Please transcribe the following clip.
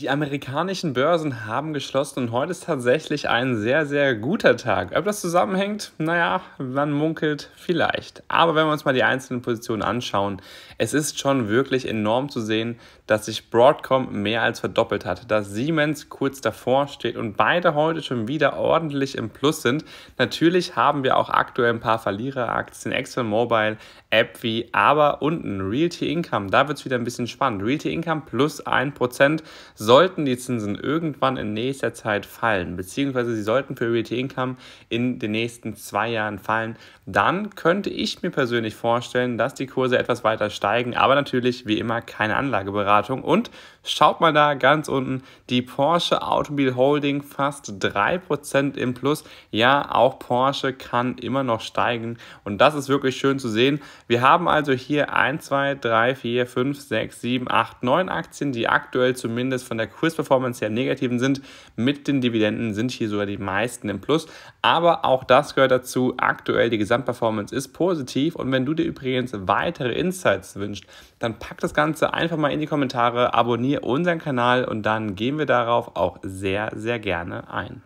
Die amerikanischen Börsen haben geschlossen und heute ist tatsächlich ein sehr, sehr guter Tag. Ob das zusammenhängt, naja, man munkelt vielleicht. Aber wenn wir uns mal die einzelnen Positionen anschauen, es ist schon wirklich enorm zu sehen, dass sich Broadcom mehr als verdoppelt hat, dass Siemens kurz davor steht und beide heute schon wieder ordentlich im Plus sind. Natürlich haben wir auch aktuell ein paar Verliereraktien, ExxonMobil, AppWi, aber unten Realty Income, da wird es wieder ein bisschen spannend. Realty Income plus 1% sollten die Zinsen irgendwann in nächster Zeit fallen, beziehungsweise sie sollten für Realty Income in den nächsten zwei Jahren fallen, dann könnte ich mir persönlich vorstellen, dass die Kurse etwas weiter steigen. Aber natürlich, wie immer, keine Anlageberatung. Und schaut mal da ganz unten, die Porsche Automobil Holding fast 3% im Plus. Ja, auch Porsche kann immer noch steigen. Und das ist wirklich schön zu sehen. Wir haben also hier 1, 2, 3, 4, 5, 6, 7, 8, 9 Aktien, die aktuell zumindest von der Quiz-Performance her Negativen sind. Mit den Dividenden sind hier sogar die meisten im Plus. Aber auch das gehört dazu. Aktuell die Gesamtperformance ist positiv. Und wenn du dir übrigens weitere Insights wünschst, dann pack das Ganze einfach mal in die Kommentare, abonniere unseren Kanal und dann gehen wir darauf auch sehr, sehr gerne ein.